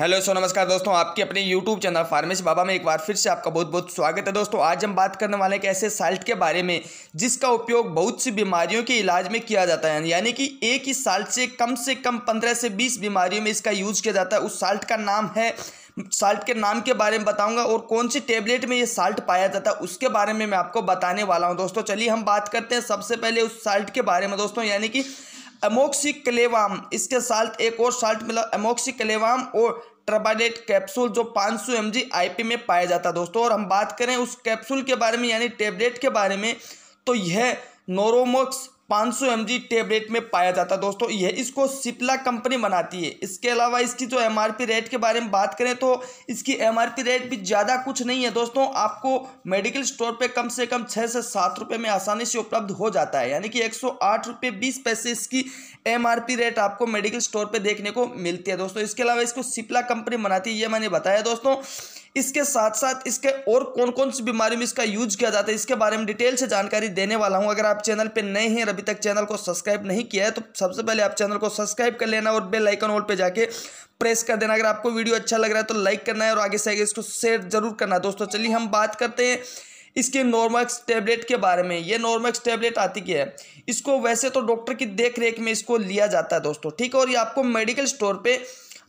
hello सो नमस्कार दोस्तों आपके अपने यूट्यूब चैनल फार्मेसी बाबा में एक बार फिर से आपका बहुत बहुत स्वागत है दोस्तों आज हम बात करने वाले हैं कि ऐसे साल्ट के बारे में जिसका उपयोग बहुत सी बीमारियों के इलाज में किया जाता है यानी कि एक ही साल्ट से कम से कम पंद्रह से बीस बीमारियों में इसका यूज किया जाता है उस साल्ट का नाम है साल्ट के नाम के बारे में बताऊंगा और कौन सी टेबलेट में ये साल्ट पाया जाता है उसके बारे में मैं आपको बताने वाला हूँ दोस्तों चलिए हम बात करते हैं सबसे पहले उस साल्ट के बारे में दोस्तों यानी कि क्लेवाम इसके साथ एक और साल्ट मिला क्लेवाम और ट्रबाडेट कैप्सूल जो 500 सौ एम आईपी में पाया जाता है दोस्तों और हम बात करें उस कैप्सूल के बारे में यानी टेबलेट के बारे में तो यह नोरोमोक्स पाँच सौ एम जी टेबलेट में पाया जाता है दोस्तों यह इसको सिप्ला कंपनी बनाती है इसके अलावा इसकी जो एम आर पी रेट के बारे में बात करें तो इसकी एम आर पी रेट भी ज़्यादा कुछ नहीं है दोस्तों आपको मेडिकल स्टोर पे कम से कम छः से सात रुपये में आसानी से उपलब्ध हो जाता है यानी कि एक सौ आठ रुपये बीस पैसे इसकी एम आर पी रेट आपको मेडिकल स्टोर पर देखने को मिलती है दोस्तों इसके अलावा इसको सिप्ला कंपनी बनाती है ये मैंने बताया दोस्तों इसके साथ साथ इसके और कौन कौन सी बीमारी में इसका यूज किया जाता है इसके बारे में डिटेल से जानकारी देने वाला हूँ अगर आप चैनल पर नए हैं अभी तक चैनल को सब्सक्राइब नहीं किया है तो सबसे पहले आप चैनल को सब्सक्राइब कर लेना और बेल आइकन ऑल पे जाके प्रेस कर देना अगर आपको वीडियो अच्छा लग रहा है तो लाइक करना है और आगे से आगे इसको शेयर जरूर करना दोस्तों चलिए हम बात करते हैं इसके नॉर्मक्स टैबलेट के बारे में ये नॉर्मक्स टैबलेट आती क्या है इसको वैसे तो डॉक्टर की देख रेख में इसको लिया जाता है दोस्तों ठीक है और ये आपको मेडिकल स्टोर पर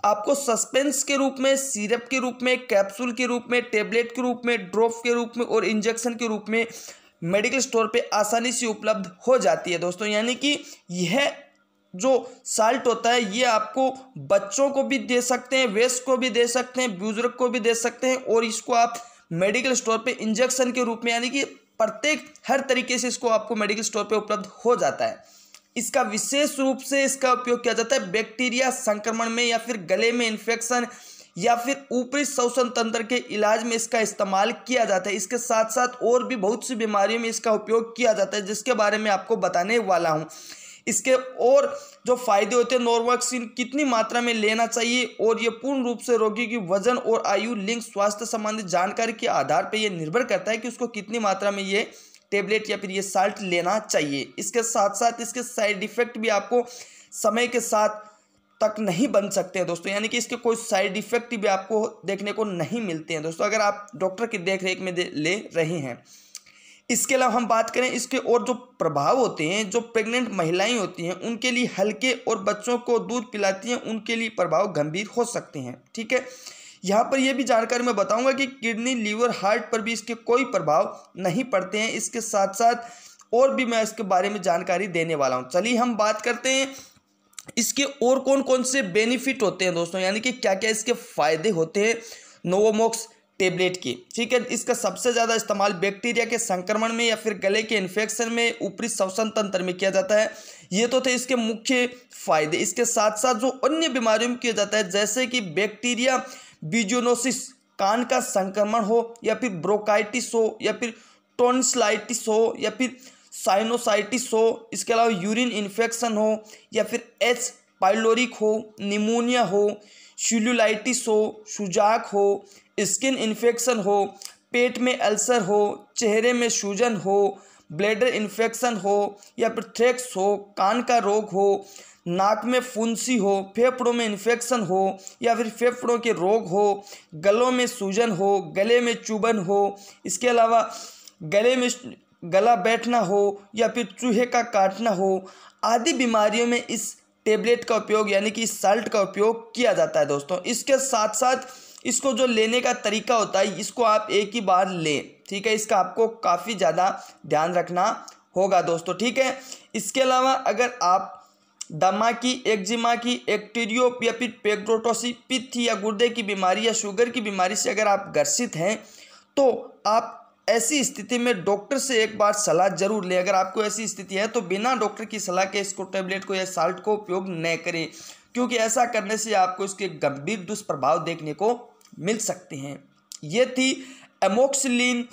आपको सस्पेंस के रूप में सीरप के रूप में कैप्सूल के रूप में टेबलेट के रूप में ड्रॉप के रूप में और इंजेक्शन के रूप में मेडिकल स्टोर पे आसानी से उपलब्ध हो जाती है दोस्तों यानी कि यह जो साल्ट होता है ये आपको बच्चों को भी दे सकते हैं वेस्ट को भी दे सकते हैं बुजुर्ग को भी दे सकते हैं और इसको आप मेडिकल स्टोर पे इंजेक्शन के रूप में यानी कि प्रत्येक हर तरीके से इसको आपको मेडिकल स्टोर पे उपलब्ध हो जाता है इसका विशेष रूप से इसका उपयोग किया जाता है बैक्टीरिया संक्रमण में या फिर गले में इन्फेक्शन या फिर ऊपरी श्वसन तंत्र के इलाज में इसका इस्तेमाल किया जाता है इसके साथ साथ और भी बहुत सी बीमारियों में इसका उपयोग किया जाता है जिसके बारे में आपको बताने वाला हूँ इसके और जो फायदे होते हैं नोरवैक्सीन कितनी मात्रा में लेना चाहिए और ये पूर्ण रूप से रोगी की वजन और आयु लिंग स्वास्थ्य संबंधित जानकारी के आधार पर यह निर्भर करता है कि उसको कितनी मात्रा में ये टेबलेट या फिर ये साल्ट लेना चाहिए इसके साथ साथ इसके साइड इफ़ेक्ट भी आपको समय के साथ तक नहीं बन सकते हैं दोस्तों यानी कि इसके कोई साइड इफ़ेक्ट भी आपको देखने को नहीं मिलते हैं दोस्तों अगर आप डॉक्टर की देख रेख में दे, ले रहे हैं इसके अलावा हम बात करें इसके और जो प्रभाव होते हैं जो प्रेग्नेंट महिलाएं होती हैं उनके लिए हल्के और बच्चों को दूध पिलाती हैं उनके लिए प्रभाव गंभीर हो सकते हैं ठीक है यहाँ पर यह भी जानकारी मैं बताऊंगा कि किडनी लीवर हार्ट पर भी इसके कोई प्रभाव नहीं पड़ते हैं इसके साथ साथ और भी मैं इसके बारे में जानकारी देने वाला हूँ चलिए हम बात करते हैं इसके और कौन कौन से बेनिफिट होते हैं दोस्तों यानी कि क्या क्या इसके फायदे होते हैं नोवोमोक्स टेबलेट की ठीक है इसका सबसे ज़्यादा इस्तेमाल बैक्टीरिया के संक्रमण में या फिर गले के इन्फेक्शन में ऊपरी श्वसन तंत्र में किया जाता है ये तो थे इसके मुख्य फायदे इसके साथ साथ जो अन्य बीमारियों में किया जाता है जैसे कि बैक्टीरिया बीजोनोसिस कान का संक्रमण हो या फिर ब्रोकाइटिस हो या फिर टोनसलाइटिस हो या फिर साइनोसाइटिस हो इसके अलावा यूरिन इन्फेक्शन हो या फिर एच पाइलोरिक हो निमोनिया हो शिल्यूलाइटिस हो सुजाक हो स्किन इन्फेक्शन हो पेट में अल्सर हो चेहरे में सूजन हो ब्लेडर इन्फेक्शन हो या फिर थ्रेक्स हो कान का रोग हो नाक में फुंसी हो फेफड़ों में इन्फेक्शन हो या फिर फेफड़ों के रोग हो गलों में सूजन हो गले में चुभन हो इसके अलावा गले में गला बैठना हो या फिर चूहे का काटना हो आदि बीमारियों में इस टेबलेट का उपयोग यानी कि साल्ट का उपयोग किया जाता है दोस्तों इसके साथ साथ इसको जो लेने का तरीका होता है इसको आप एक ही बार लें ठीक है इसका आपको काफ़ी ज़्यादा ध्यान रखना होगा दोस्तों ठीक है इसके अलावा अगर आप दमा की एक्जिमा की एक्टीरियो या फिर पित्त या गुर्दे की बीमारी या शुगर की बीमारी से अगर आप ग्रसित हैं तो आप ऐसी स्थिति में डॉक्टर से एक बार सलाह जरूर लें अगर आपको ऐसी स्थिति है तो बिना डॉक्टर की सलाह के इसको टेबलेट को या साल्ट को उपयोग न करें क्योंकि ऐसा करने से आपको इसके गंभीर दुष्प्रभाव देखने को मिल सकते हैं ये थी एमोक्सिलीन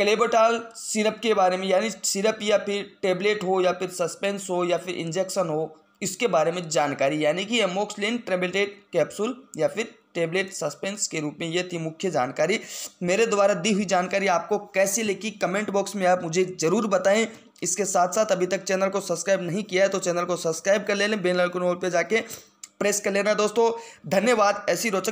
क्लेबोटाल सिरप के बारे में यानी सिरप या फिर टेबलेट हो या फिर सस्पेंस हो या फिर इंजेक्शन हो इसके बारे में जानकारी यानी कि एमोक्सलिन टेबलेट कैप्सूल या फिर टेबलेट सस्पेंस के रूप में ये थी मुख्य जानकारी मेरे द्वारा दी हुई जानकारी आपको कैसी लगी कमेंट बॉक्स में आप मुझे ज़रूर बताएं इसके साथ साथ अभी तक चैनल को सब्सक्राइब नहीं किया है तो चैनल को सब्सक्राइब कर ले लें बेल आइकन पर जाके प्रेस कर लेना दोस्तों धन्यवाद ऐसी रोचक